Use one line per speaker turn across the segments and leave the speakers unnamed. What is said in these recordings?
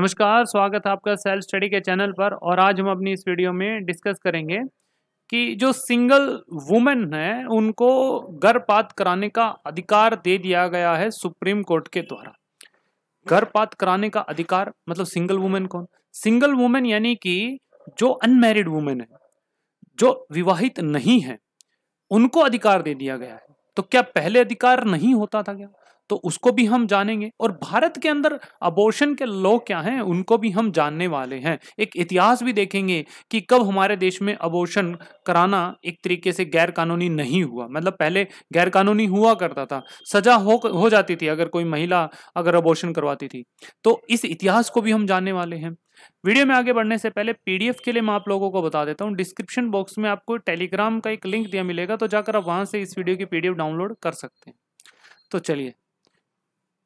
नमस्कार स्वागत है आपका सेल्फ स्टडी के चैनल पर और आज हम अपनी इस वीडियो में डिस्कस करेंगे कि जो सिंगल वुमेन है उनको गर्भपात कराने का अधिकार दे दिया गया है सुप्रीम कोर्ट के द्वारा गर्भपात कराने का अधिकार मतलब सिंगल वुमेन कौन सिंगल वुमेन यानी कि जो अनमेरिड वुमेन है जो विवाहित नहीं है उनको अधिकार दे दिया गया है तो क्या पहले अधिकार नहीं होता था क्या तो उसको भी हम जानेंगे और भारत के अंदर अबोर्शन के लॉ क्या हैं उनको भी हम जानने वाले हैं एक इतिहास भी देखेंगे कि कब हमारे देश में अबोर्शन कराना एक तरीके से गैर कानूनी नहीं हुआ मतलब पहले गैर कानूनी हुआ करता था सजा हो हो जाती थी अगर कोई महिला अगर अबोर्शन करवाती थी तो इस इतिहास को भी हम जानने वाले हैं वीडियो में आगे बढ़ने से पहले पीडीएफ के लिए मैं आप लोगों को बता देता हूँ डिस्क्रिप्शन बॉक्स में आपको टेलीग्राम का एक लिंक दिया मिलेगा तो जाकर आप वहां से इस वीडियो की पीडीएफ डाउनलोड कर सकते हैं तो चलिए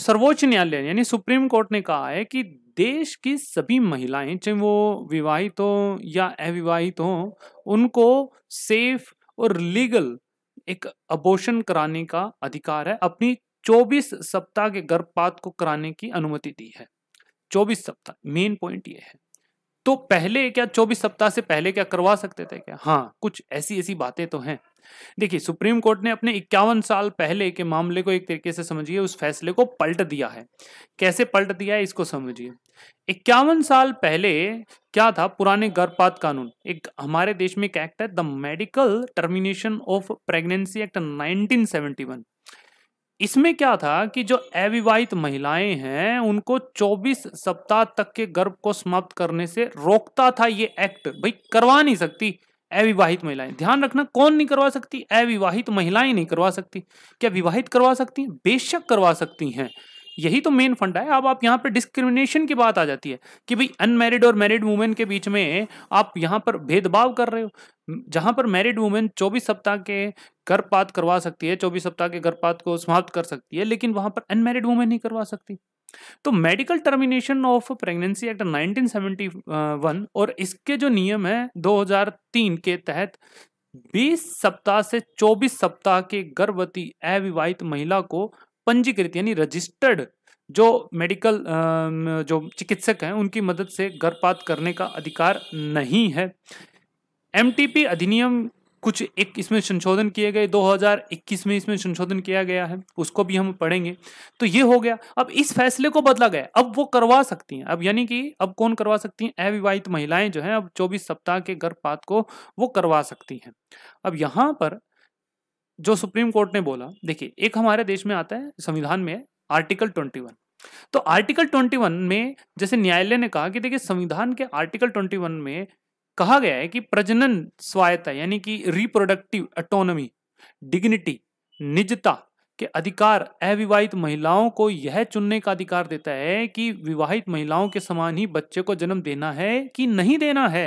सर्वोच्च न्यायालय यानी सुप्रीम कोर्ट ने कहा है कि देश की सभी महिलाएं चाहे वो विवाहित हों या अविवाहित हों उनको सेफ और लीगल एक अबोशन कराने का अधिकार है अपनी 24 सप्ताह के गर्भपात को कराने की अनुमति दी है 24 सप्ताह मेन पॉइंट ये है तो पहले क्या 24 सप्ताह से पहले क्या करवा सकते थे क्या हाँ कुछ ऐसी ऐसी बातें तो हैं देखिए सुप्रीम कोर्ट ने अपने इक्यावन साल पहले के मामले को एक तरीके से समझिए उस फैसले को पलट दिया है कैसे पलट दिया है इसको समझिए इक्यावन साल पहले क्या था पुराने गर्भपात कानून एक हमारे देश में एक एक्ट है the medical termination of pregnancy act 1971 इसमें क्या था कि जो अविवाहित महिलाएं हैं उनको 24 सप्ताह तक के गर्भ को समाप्त करने से रोकता था ये एक्ट भाई करवा नहीं सकती अविवाहित महिलाएं ध्यान रखना कौन नहीं करवा सकती अविवाहित महिलाएं नहीं करवा सकती क्या विवाहित करवा सकती हैं बेशक करवा सकती हैं यही तो मेन फंडा है अब आप यहाँ पर डिस्क्रिमिनेशन की बात आ जाती है कि भाई अनमेरिड और मैरिड वुमेन के बीच में आप यहाँ पर भेदभाव कर रहे हो जहाँ पर मैरिड वुमेन 24 सप्ताह के गर्भपात करवा सकती है 24 सप्ताह के गर्भपात को समाप्त कर सकती है लेकिन वहाँ पर अनमेरिड वुमेन नहीं करवा सकती तो medical termination of pregnancy act 1971 और इसके जो नियम है 2003 के तहत 20 सप्ताह से 24 सप्ताह के गर्भवती अविवाहित महिला को पंजीकृत यानी रजिस्टर्ड जो मेडिकल जो चिकित्सक हैं उनकी मदद से गर्भपात करने का अधिकार नहीं है एमटीपी अधिनियम कुछ एक इसमें संशोधन किए गए 2021 में इसमें संशोधन किया गया है उसको भी हम पढ़ेंगे तो ये हो गया अब इस फैसले को बदला गया अब वो करवा सकती हैं अब यानी कि अब कौन करवा सकती हैं अविवाहित महिलाएं जो हैं अब 24 सप्ताह के गर्भपात को वो करवा सकती हैं अब यहाँ पर जो सुप्रीम कोर्ट ने बोला देखिए एक हमारे देश में आता है संविधान में आर्टिकल ट्वेंटी वन तो आर्टिकल 21 में जैसे न्यायालय ने कहा कि देखिए संविधान के आर्टिकल 21 में कहा गया है कि प्रजनन स्वायत्ता यानी कि रिप्रोडक्टिव ऑटोनॉमी डिग्निटी निजता के अधिकार अविवाहित महिलाओं को यह चुनने का अधिकार देता है कि विवाहित महिलाओं के समान ही बच्चे को जन्म देना है कि नहीं देना है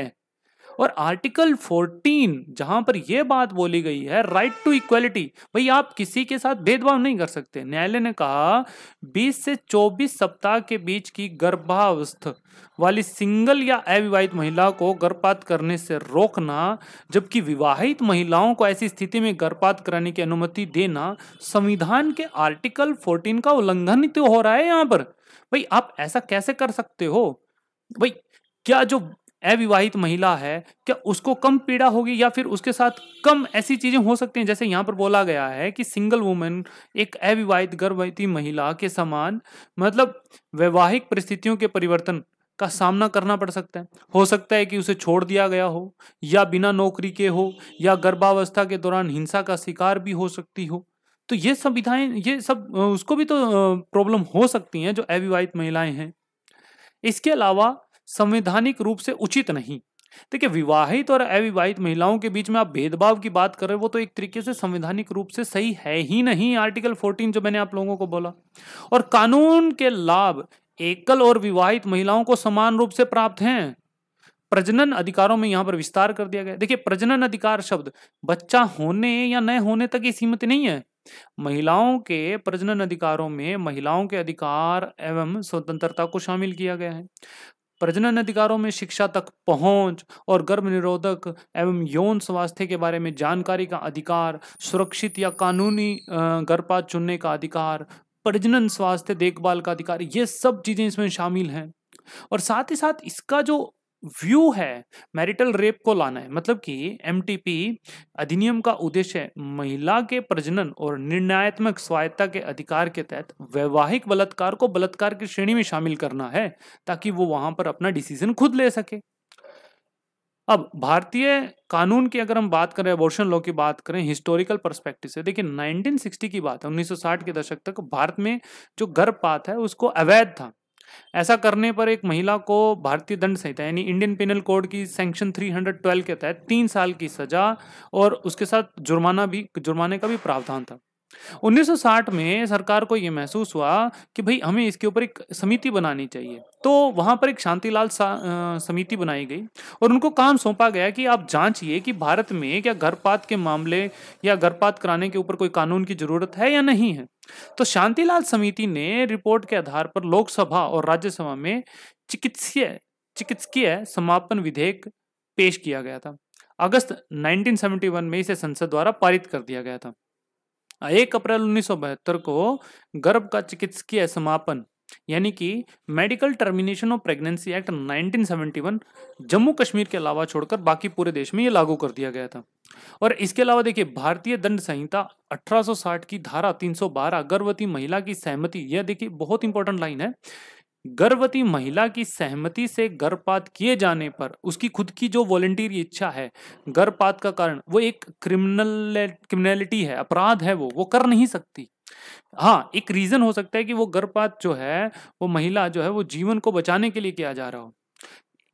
और आर्टिकल 14 जहां पर यह बात बोली गई है राइट टू इक्वलिटी भाई आप किसी के साथ भेदभाव नहीं कर सकते न्यायालय ने कहा 20 से 24 सप्ताह के बीच की गर्भावस्थ वाली सिंगल या अविवाहित महिला को गर्भपात करने से रोकना जबकि विवाहित महिलाओं को ऐसी स्थिति में गर्भपात कराने की अनुमति देना संविधान के आर्टिकल 14 का उल्लंघन तो हो रहा है यहाँ पर भाई आप ऐसा कैसे कर सकते हो भाई क्या जो अविवाहित महिला है क्या उसको कम पीड़ा होगी या फिर उसके साथ कम ऐसी चीजें हो सकती हैं जैसे यहाँ पर बोला गया है कि सिंगल वुमेन एक अविवाहित गर्भवती महिला के समान मतलब वैवाहिक परिस्थितियों के परिवर्तन का सामना करना पड़ सकता है हो सकता है कि उसे छोड़ दिया गया हो या बिना नौकरी के हो या गर्भावस्था के दौरान हिंसा का शिकार भी हो सकती हो तो ये संविधाएं ये सब उसको भी तो प्रॉब्लम हो सकती हैं जो अविवाहित महिलाएं हैं इसके अलावा संवैधानिक रूप से उचित नहीं देखिये विवाहित और अविवाहित महिलाओं के बीच में आप भेदभाव की बात कर रहे हो वो तो एक तरीके से संवैधानिक रूप से सही है ही नहीं आर्टिकल 14 जो मैंने आप लोगों को बोला और कानून के लाभ एकल और विवाहित महिलाओं को समान रूप से प्राप्त हैं प्रजनन अधिकारों में यहां पर विस्तार कर दिया गया देखिए प्रजनन अधिकार शब्द बच्चा होने या न होने तक ही सीमित नहीं है महिलाओं के प्रजनन अधिकारों में महिलाओं के अधिकार एवं स्वतंत्रता को शामिल किया गया है प्रजनन अधिकारों में शिक्षा तक पहुंच और गर्भ निरोधक एवं यौन स्वास्थ्य के बारे में जानकारी का अधिकार सुरक्षित या कानूनी गर्भपात चुनने का अधिकार प्रजनन स्वास्थ्य देखभाल का अधिकार ये सब चीज़ें इसमें शामिल हैं और साथ ही साथ इसका जो व्यू है मैरिटल रेप को लाना है मतलब कि एमटीपी अधिनियम का उद्देश्य महिला के प्रजनन और निर्णयात्मक स्वायत्ता के अधिकार के तहत वैवाहिक बलात्कार को बलात्कार की श्रेणी में शामिल करना है ताकि वो वहां पर अपना डिसीजन खुद ले सके अब भारतीय कानून की अगर हम बात करें अबॉर्शन लॉ की बात करें हिस्टोरिकल परस्पेक्टिव से देखिए 1960 की बात है 1960 के दशक तक भारत में जो गर्भपात है उसको अवैध था ऐसा करने पर एक महिला को भारतीय दंड संहिता यानी इंडियन पेनल कोड की सेंक्शन 312 के तहत तीन साल की सजा और उसके साथ जुर्माना भी जुर्माने का भी प्रावधान था 1960 में सरकार को यह महसूस हुआ कि भाई हमें इसके ऊपर एक समिति बनानी चाहिए तो वहां पर एक शांतिलाल समिति बनाई गई और उनको काम सौंपा गया कि आप जांचिए कि भारत में क्या गर्भपात के मामले या गर्भपात कराने के ऊपर कोई कानून की जरूरत है या नहीं है तो शांतिलाल समिति ने रिपोर्ट के आधार पर लोकसभा और राज्यसभा में चिकित्सीय चिकित्सकीय समापन विधेयक पेश किया गया था अगस्त 1971 में इसे संसद द्वारा पारित कर दिया गया था एक अप्रैल बहत्तर को गर्भ का चिकित्सकीय समापन यानी कि medical termination of pregnancy act 1971 Jammu Kashmir के अलावा छोड़कर बाकी पूरे देश में ये लागू कर दिया गया था और इसके अलावा देखिए भारतीय दंड संहिता 1860 की धारा 312 गर्भवती महिला की सहमति यह देखिए बहुत इंपॉर्टेंट लाइन है गर्भवती महिला की सहमति से गर्भपात किए जाने पर उसकी खुद की जो वॉलेंटियर इच्छा है गर्भपात का कारण वो एक क्रिमिनल क्रिमिनलिटी है अपराध है वो वो कर नहीं सकती हाँ एक रीजन हो सकता है कि वो गर्भपात जो है वो महिला जो है वो जीवन को बचाने के लिए किया जा रहा हो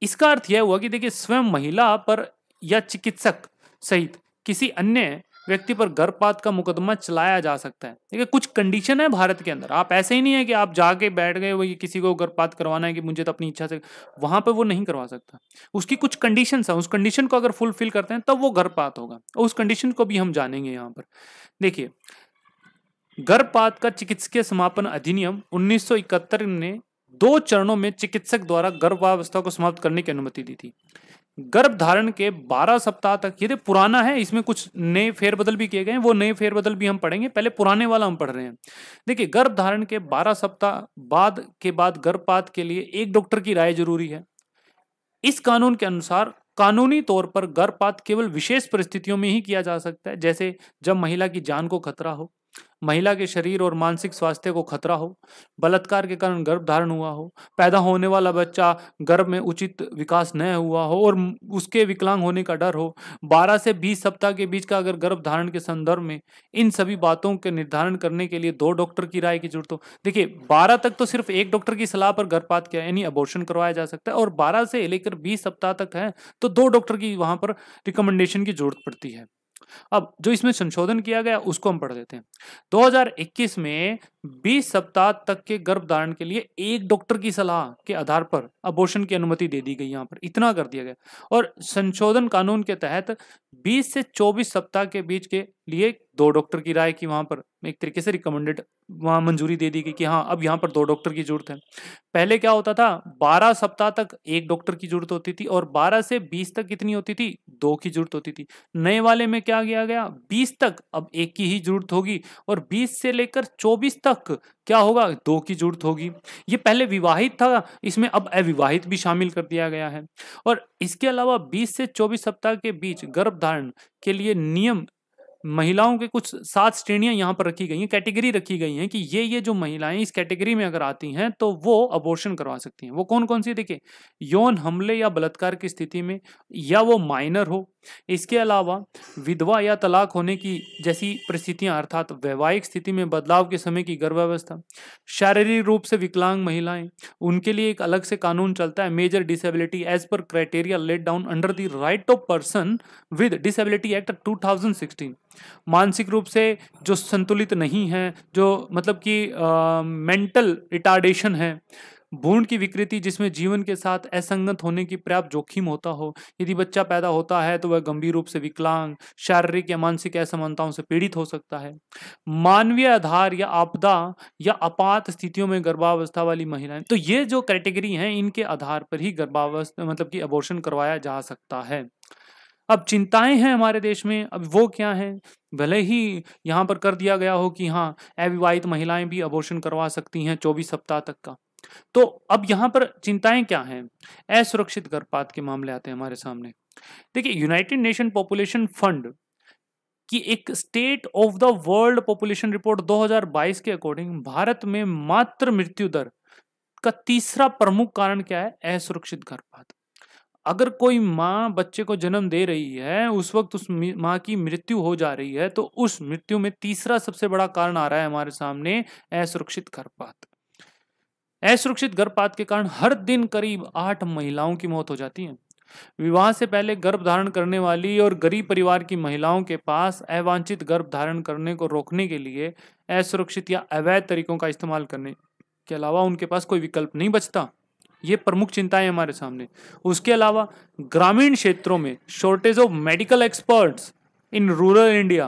इसका अर्थ यह हुआ कि देखिए स्वयं महिला पर या चिकित्सक सहित किसी अन्य व्यक्ति पर गर्भपात का मुकदमा चलाया जा सकता है देखिए कुछ कंडीशन है भारत के अंदर आप ऐसे ही नहीं है कि आप जाके बैठ गए वही किसी को गर्भपात करवाना है कि मुझे तो अपनी इच्छा से वहां पर वो नहीं करवा सकता उसकी कुछ कंडीशन है उस कंडीशन को अगर फुलफिल करते हैं तब वो गर्भपात होगा और उस कंडीशन को भी हम जानेंगे यहाँ पर देखिए गर्भपात का चिकित्सकीय समापन अधिनियम उन्नीस ने दो चरणों में चिकित्सक द्वारा गर्भावस्था को समाप्त करने की अनुमति दी थी गर्भधारण के 12 सप्ताह तक ये तो पुराना है इसमें कुछ नए फेरबदल भी किए गए हैं वो नए फेरबदल भी हम पढ़ेंगे पहले पुराने वाला हम पढ़ रहे हैं देखिए गर्भधारण के 12 सप्ताह बाद के बाद गर्भपात के लिए एक डॉक्टर की राय जरूरी है इस कानून के अनुसार कानूनी तौर पर गर्भपात केवल विशेष परिस्थितियों में ही किया जा सकता है जैसे जब महिला की जान को खतरा हो महिला के शरीर और मानसिक स्वास्थ्य को खतरा हो बलात्कार के कारण गर्भधारण हुआ हो पैदा होने वाला बच्चा गर्भ में उचित विकास न हुआ हो और उसके विकलांग होने का डर हो 12 से 20 सप्ताह के बीच का अगर गर्भधारण के संदर्भ में इन सभी बातों के निर्धारण करने के लिए दो डॉक्टर की राय की जरूरत हो देखिए बारह तक तो सिर्फ एक डॉक्टर की सलाह पर गर्भपात किया यानी अबॉर्शन करवाया जा सकता है और बारह से लेकर बीस सप्ताह तक है तो दो डॉक्टर की वहां पर रिकमेंडेशन की जरूरत पड़ती है अब जो इसमें संशोधन किया गया उसको हम पढ़ देते हैं 2021 में 20 सप्ताह तक के गर्भधारण के लिए एक डॉक्टर की सलाह के आधार पर अबोशन की अनुमति दे दी गई यहाँ पर इतना कर दिया गया और संशोधन कानून के तहत 20 से 24 सप्ताह के बीच के लिए दो डॉक्टर की राय की वहाँ पर एक तरीके से रिकमेंडेड वहाँ मंजूरी दे दी गई कि हाँ अब यहाँ पर दो डॉक्टर की जरूरत है पहले क्या होता था बारह सप्ताह तक एक डॉक्टर की जरूरत होती थी और बारह से बीस तक कितनी होती थी दो की जरूरत होती थी नए वाले में क्या किया गया बीस तक अब एक की ही जरूरत होगी और बीस से लेकर चौबीस तक तक क्या होगा दो की जरूरत होगी ये पहले विवाहित था इसमें अब अविवाहित भी शामिल कर दिया गया है और इसके अलावा 20 से 24 सप्ताह के बीच गर्भधारण के लिए नियम महिलाओं के कुछ सात श्रेणियां यहाँ पर रखी गई हैं कैटेगरी रखी गई हैं कि ये ये जो महिलाएं इस कैटेगरी में अगर आती हैं तो वो अबोर्शन करवा सकती हैं वो कौन कौन सी देखिए यौन हमले या बलात्कार की स्थिति में या वो माइनर हो इसके अलावा विधवा या तलाक होने की जैसी परिस्थितियां अर्थात वैवाहिक स्थिति में बदलाव के समय की गर्भावस्था शारीरिक रूप से विकलांग महिलाएं उनके लिए एक अलग से कानून चलता है major disability as per criteria laid down under the right of person with disability act 2016 मानसिक रूप से जो संतुलित नहीं है जो मतलब कि मेंटल रिटार्डेशन है भ्रूण की विकृति जिसमें जीवन के साथ असंगत होने की पर्याप्त जोखिम होता हो यदि बच्चा पैदा होता है तो वह गंभीर रूप से विकलांग शारीरिक या मानसिक असमानताओं से पीड़ित हो सकता है मानवीय आधार या आपदा या आपात स्थितियों में गर्भावस्था वाली महिलाएं तो ये जो कैटेगरी हैं इनके आधार पर ही गर्भावस्था मतलब कि अबोर्शन करवाया जा सकता है अब चिंताएं हैं हमारे देश में अब वो क्या हैं भले ही यहाँ पर कर दिया गया हो कि हाँ अविवाहित महिलाएं भी अबोर्शन करवा सकती हैं चौबीस सप्ताह तक का तो अब यहां पर चिंताएं क्या हैं असुरक्षित गर्भपात के मामले आते हैं हमारे सामने देखिए यूनाइटेड नेशन पॉपुलेशन फंड की एक state of the world population report 2022 के अकॉर्डिंग भारत में मात्र मृत्यु दर का तीसरा प्रमुख कारण क्या है असुरक्षित गर्भपात अगर कोई माँ बच्चे को जन्म दे रही है उस वक्त उस माँ की मृत्यु हो जा रही है तो उस मृत्यु में तीसरा सबसे बड़ा कारण आ रहा है हमारे सामने असुरक्षित गर्भपात असुरक्षित गर्भपात के कारण हर दिन करीब आठ महिलाओं की मौत हो जाती है विवाह से पहले गर्भ धारण करने वाली और गरीब परिवार की महिलाओं के पास अवांछित गर्भ धारण करने को रोकने के लिए असुरक्षित या अवैध तरीकों का इस्तेमाल करने के अलावा उनके पास कोई विकल्प नहीं बचता ये प्रमुख चिंताएं हमारे सामने उसके अलावा ग्रामीण क्षेत्रों में shortage of medical experts in rural India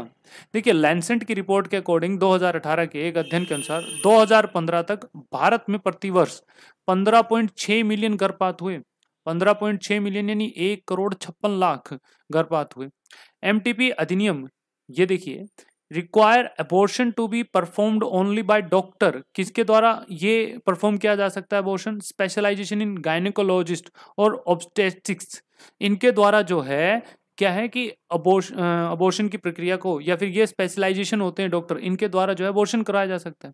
देखिए लैंसेंट की रिपोर्ट के अकॉर्डिंग 2018 के एक अध्ययन के अनुसार 2015 तक भारत में प्रतिवर्ष 15.6 मिलियन गर्भपात हुए 15.6 मिलियन यानी एक करोड़ छप्पन लाख गर्भपात हुए एमटीपी अधिनियम ये देखिए require abortion to be performed only by doctor किसके द्वारा ये परफॉर्म किया जा सकता है अबोर्शन स्पेशलाइजेशन इन गायनिकोलॉजिस्ट और ऑब्स्टेटिक्स इनके द्वारा जो है क्या है कि अबोश अबोर्शन की प्रक्रिया को या फिर ये स्पेशलाइजेशन होते हैं डॉक्टर इनके द्वारा जो है अबोर्शन कराया जा सकता है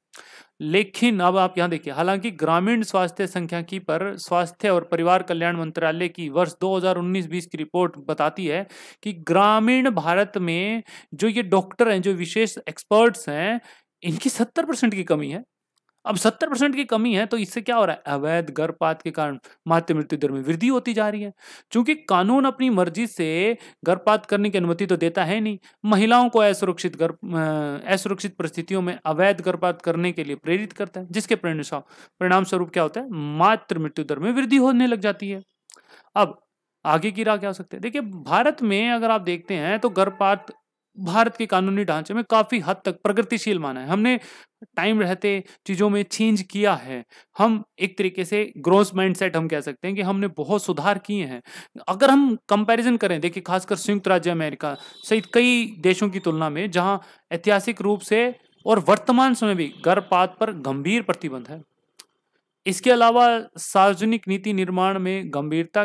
लेकिन अब आप यहाँ देखिए हालांकि ग्रामीण स्वास्थ्य की पर स्वास्थ्य और परिवार कल्याण मंत्रालय की वर्ष 2019-20 की रिपोर्ट बताती है कि ग्रामीण भारत में जो ये डॉक्टर हैं जो विशेष एक्सपर्ट्स हैं इनकी सत्तर परसेंट की कमी है अब सत्तर परसेंट की कमी है तो इससे क्या हो रहा है अवैध गर्भपात के कारण मातृ मृत्यु दर में वृद्धि होती जा रही है क्योंकि कानून अपनी मर्जी से गर्भपात करने की अनुमति तो देता है नहीं महिलाओं को असुरक्षित गर्भ असुरक्षित परिस्थितियों में अवैध गर्भपात करने के लिए प्रेरित करता है जिसके परिणाम परिणाम स्वरूप क्या होता है मातृ मृत्यु दर में वृद्धि होने लग जाती है अब आगे की राह क्या हो सकती है देखिए भारत में अगर आप देखते हैं तो गर्भपात भारत के कानूनी ढांचे में काफ़ी हद तक प्रगतिशील माना है हमने टाइम रहते चीज़ों में चेंज किया है हम एक तरीके से ग्रोथ माइंडसेट हम कह सकते हैं कि हमने बहुत सुधार किए हैं अगर हम कंपैरिजन करें देखिए खासकर संयुक्त राज्य अमेरिका सहित कई देशों की तुलना में जहां ऐतिहासिक रूप से और वर्तमान समय भी गर्भपात पर गंभीर प्रतिबंध है इसके अलावा सार्वजनिक नीति निर्माण में गंभीरता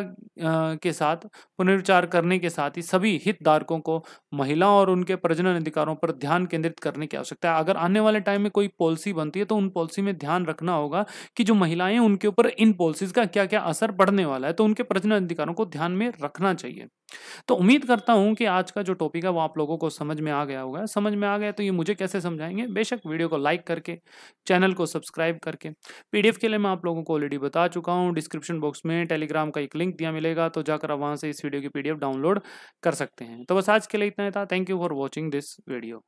के साथ पुनर्विचार करने के साथ ही सभी हितधारकों को महिलाओं और उनके प्रजनन अधिकारों पर ध्यान केंद्रित करने की आवश्यकता है अगर आने वाले टाइम में कोई पॉलिसी बनती है तो उन पॉलिसी में ध्यान रखना होगा कि जो महिलाएं उनके ऊपर इन पॉलिसीज का क्या क्या असर पड़ने वाला है तो उनके प्रजनन अधिकारों को ध्यान में रखना चाहिए तो उम्मीद करता हूं कि आज का जो टॉपिक है वो आप लोगों को समझ में आ गया होगा समझ में आ गया तो ये मुझे कैसे समझाएंगे बेशक वीडियो को लाइक करके चैनल को सब्सक्राइब करके पीडीएफ के लिए मैं आप लोगों को ऑलरेडी बता चुका हूँ डिस्क्रिप्शन बॉक्स में टेलीग्राम का एक लिंक दिया मिलेगा तो जाकर आप वहां से इस वीडियो की पी डाउनलोड कर सकते हैं तो बस आज के लिए इतना ही था thank you for watching this video